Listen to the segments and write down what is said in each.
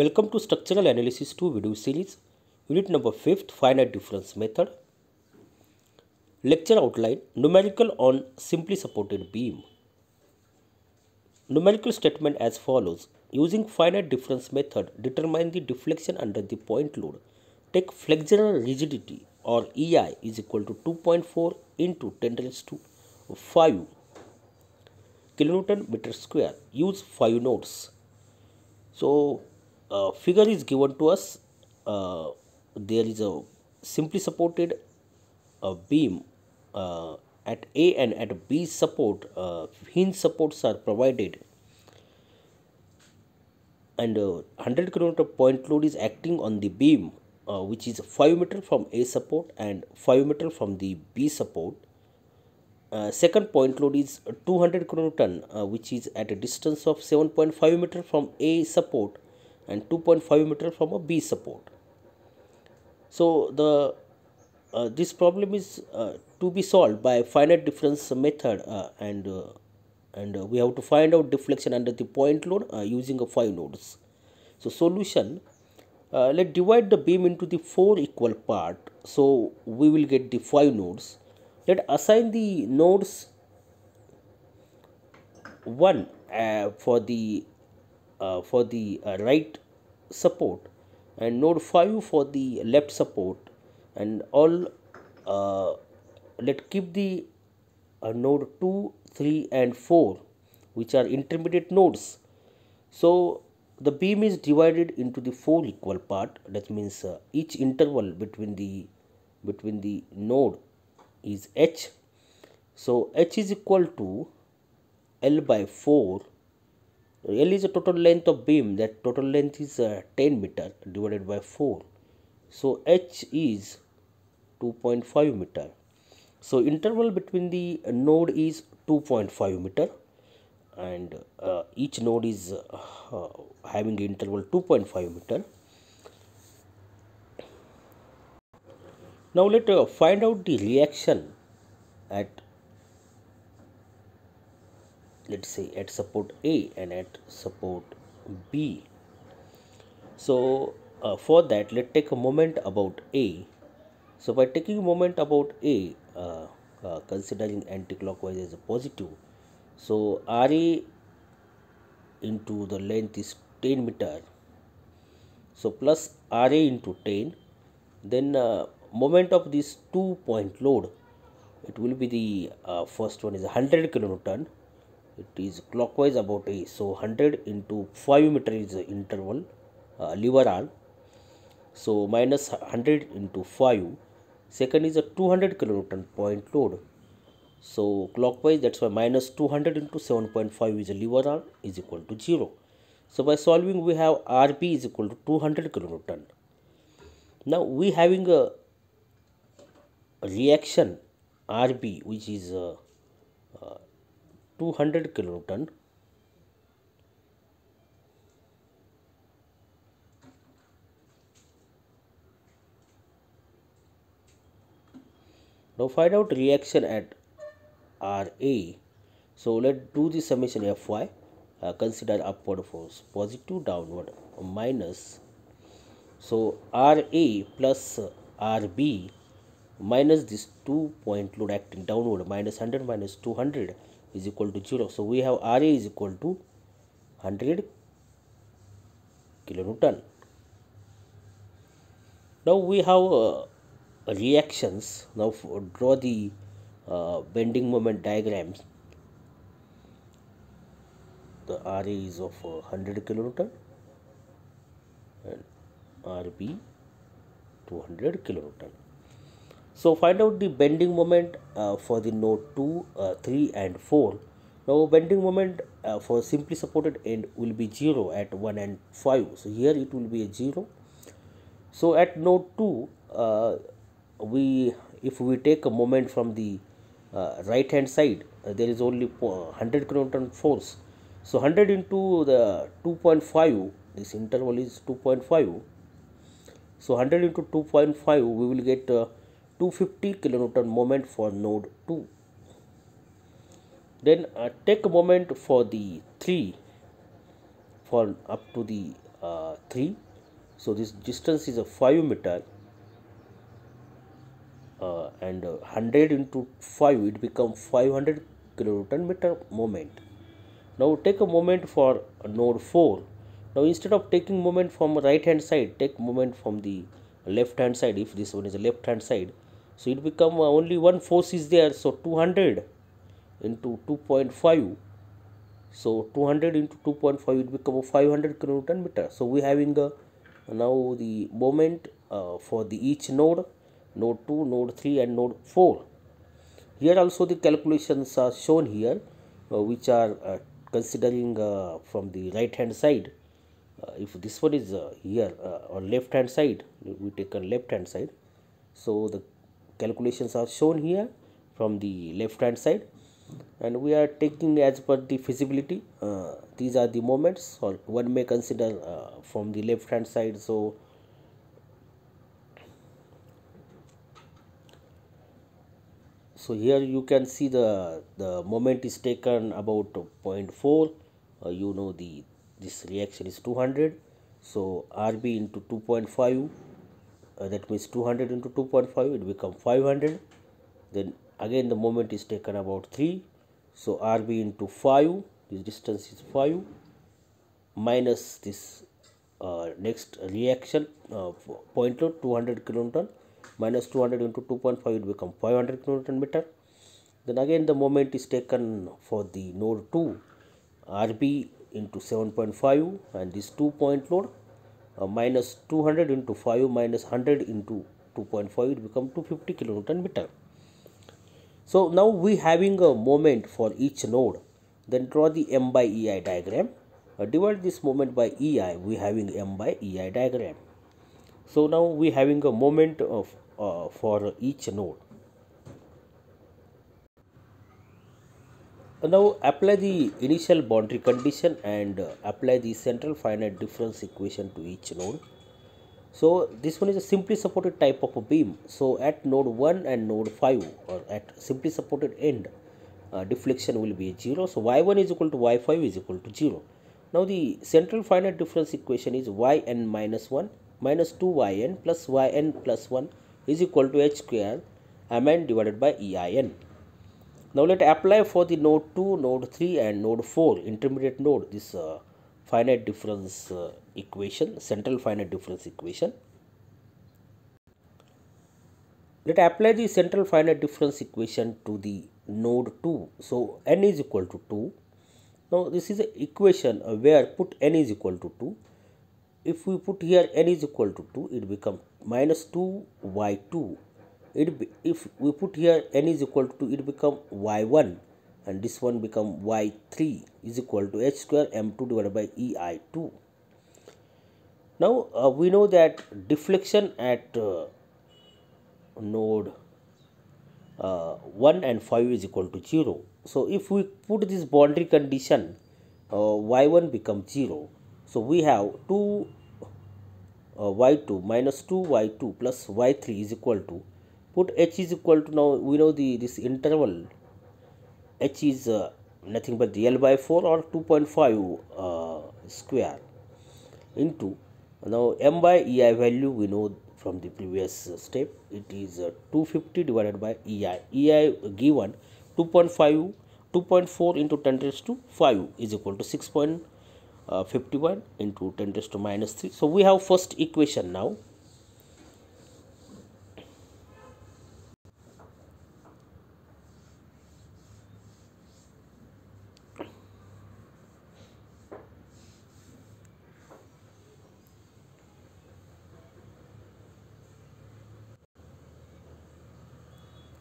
Welcome to Structural Analysis 2 video series, unit number 5th Finite Difference Method. Lecture outline Numerical on Simply Supported Beam. Numerical statement as follows Using finite difference method, determine the deflection under the point load. Take flexural rigidity or EI is equal to 2.4 into 10 raised to 5 kilonewton meter square. Use 5 nodes. So, uh, figure is given to us uh, there is a simply supported a beam uh, at A and at B support hinge supports are provided and 100 km point load is acting on the beam which is 5 meter from A support and 5 meter from the B support uh, second point load is 200 kN uh, which is at a distance of 7.5 meter from A support and 2.5 meter from a B support. So the uh, this problem is uh, to be solved by finite difference method uh, and uh, and uh, we have to find out deflection under the point load uh, using five nodes. So solution let divide the beam into the four equal part so we will get the five nodes. Let assign the nodes one for the uh, for the uh, right support and node 5 for the left support and all uh, let keep the uh, node 2 3 and 4 which are intermediate nodes so the beam is divided into the four equal part that means uh, each interval between the between the node is h so h is equal to l by 4 L is the total length of beam that total length is uh, 10 meter divided by 4. So H is 2.5 meter. So interval between the node is 2.5 meter and uh, each node is uh, having interval 2.5 meter. Now let us uh, find out the reaction at let's say at support A and at support B. So uh, for that let's take a moment about A. So by taking a moment about A uh, uh, considering anti-clockwise as a positive so RA into the length is 10 meter so plus RA into 10 then uh, moment of this two point load it will be the uh, first one is 100 kilonewton it is clockwise about a so 100 into 5 meter is the interval uh, lever arm so minus 100 into 5 second is a 200 kilonewton point load so clockwise that's why minus 200 into 7.5 is a lever arm is equal to 0 so by solving we have rb is equal to 200 kilonewton now we having a reaction rb which is uh, 200 kiloton now find out reaction at ra so let do the summation fy uh, consider upward force positive downward minus so ra plus rb minus this two point load acting downward minus 100 minus 200 is equal to 0 so we have ra is equal to 100 kilonewton now we have uh, reactions now draw the uh, bending moment diagrams the ra is of uh, 100 kilonewton and rb 200 kilonewton so find out the bending moment uh, for the node 2, uh, 3 and 4. Now bending moment uh, for simply supported end will be 0 at 1 and 5. So here it will be a 0. So at node 2, uh, we if we take a moment from the uh, right hand side, uh, there is only 100 kN force. So 100 into the 2.5, this interval is 2.5. So 100 into 2.5, we will get 250 kilonewton moment for node 2 then uh, take moment for the 3 for up to the uh, 3 so this distance is a 5 meter uh, and 100 into 5 it become 500 kilonewton meter moment now take a moment for node 4 now instead of taking moment from right hand side take moment from the left hand side if this one is left hand side so it become uh, only one force is there so 200 into 2.5 so 200 into 2.5 it become 500 kilonewton meter so we having a uh, now the moment uh, for the each node node 2 node 3 and node 4 here also the calculations are shown here uh, which are uh, considering uh, from the right hand side if this one is here or left hand side we take a left hand side so the calculations are shown here from the left hand side and we are taking as per the feasibility uh, these are the moments or one may consider uh, from the left hand side so so here you can see the the moment is taken about 0.4 uh, you know the this reaction is 200 so rb into 2.5 uh, that means 200 into 2.5 it become 500 then again the moment is taken about 3 so rb into 5 this distance is 5 minus this uh, next reaction uh, point load 200 kilonewton minus 200 into 2.5 it become 500 kilonewton meter then again the moment is taken for the node 2 rb into 7.5 and this 2 point load uh, minus 200 into 5 minus 100 into 2.5 it becomes 250 kilonewton meter so now we having a moment for each node then draw the m by ei diagram uh, divide this moment by ei we having m by ei diagram so now we having a moment of uh, for each node Uh, now apply the initial boundary condition and uh, apply the central finite difference equation to each node so this one is a simply supported type of a beam so at node 1 and node 5 or at simply supported end uh, deflection will be 0 so y1 is equal to y5 is equal to 0 now the central finite difference equation is yn minus 1 minus 2yn plus yn plus 1 is equal to h square mn divided by ein now let apply for the node 2, node 3 and node 4 intermediate node this uh, finite difference uh, equation central finite difference equation. Let apply the central finite difference equation to the node 2. So n is equal to 2. Now this is an equation uh, where put n is equal to 2. If we put here n is equal to 2 it become minus 2 y 2 it if we put here n is equal to it become y1 and this one become y3 is equal to h square m2 divided by ei2 now uh, we know that deflection at uh, node uh, 1 and 5 is equal to 0 so if we put this boundary condition uh, y1 becomes 0 so we have 2 uh, y2 minus 2 y2 plus y3 is equal to put h is equal to now we know the this interval h is uh, nothing but l by 4 or 2.5 uh, square into now m by ei value we know from the previous step it is uh, 250 divided by ei ei given 2.5 2.4 into 10 raised to 5 is equal to 6.51 uh, into 10 raised to minus 3 so we have first equation now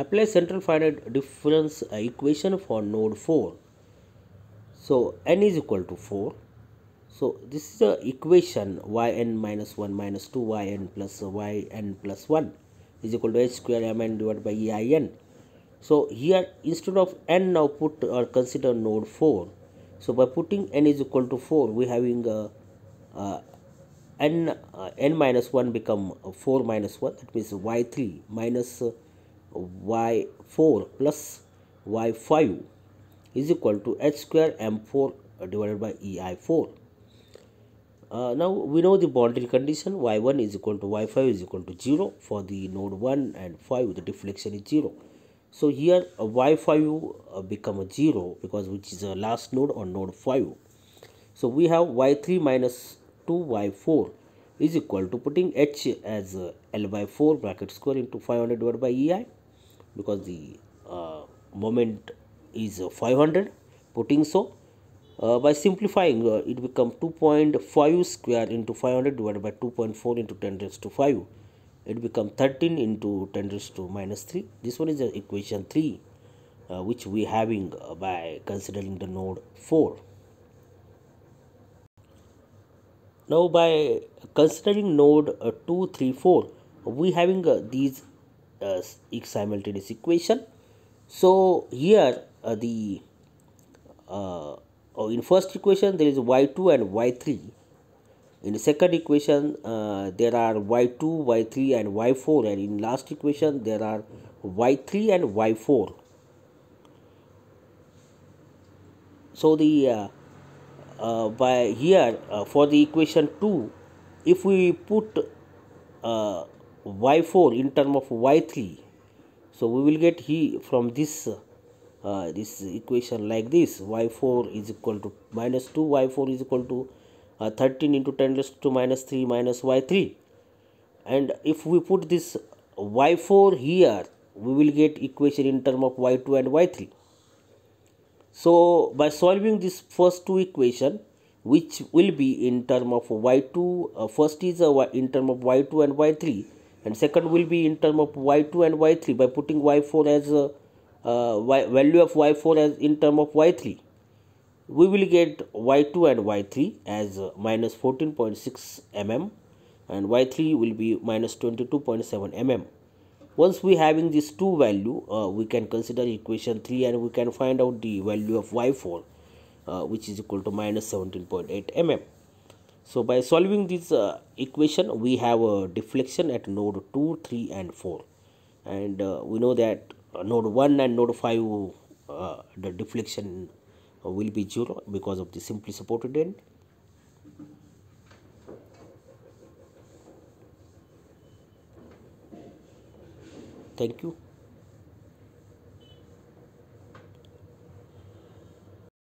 Apply central finite difference equation for node 4. So n is equal to 4. So this is the equation yn minus 1 minus 2yn plus yn plus 1 is equal to h square mn divided by ein. So here instead of n now put or consider node 4. So by putting n is equal to 4 we having uh, uh, n uh, n minus 1 become 4 minus 1 that means y3 minus uh, y4 plus y5 is equal to h square m4 divided by ei4. Uh, now we know the boundary condition y1 is equal to y5 is equal to 0 for the node 1 and 5 the deflection is 0. So here uh, y5 uh, become a 0 because which is a last node or node 5. So we have y3 minus 2y4 is equal to putting h as uh, l by 4 bracket square into 500 divided by ei because the uh, moment is uh, 500 putting so uh, by simplifying uh, it becomes 2.5 square into 500 divided by 2.4 into 10 raised to 5 it becomes 13 into 10 raised to minus 3 this one is the equation 3 uh, which we having uh, by considering the node 4 now by considering node uh, 2 3 4 we having uh, these uh, simultaneous equation so here uh, the uh, oh, in first equation there is y2 and y3 in the second equation uh, there are y2 y3 and y4 and in last equation there are y3 and y4 so the uh, uh, by here uh, for the equation 2 if we put uh, y4 in term of y3 so we will get he from this uh, this equation like this y4 is equal to minus 2 y4 is equal to uh, 13 into 10 raised to minus 3 minus y3 and if we put this y4 here we will get equation in term of y2 and y3 so by solving this first two equation which will be in term of y2 uh, first is uh, in term of y2 and y3 and second will be in term of y2 and y3 by putting y4 as a uh, y value of y4 as in term of y3 we will get y2 and y3 as uh, minus 14.6 mm and y3 will be minus 22.7 mm once we having these two value uh, we can consider equation 3 and we can find out the value of y4 uh, which is equal to minus 17.8 mm so by solving this uh, equation, we have a deflection at node 2, 3 and 4. And uh, we know that node 1 and node 5, uh, the deflection will be 0 because of the simply supported end. Thank you.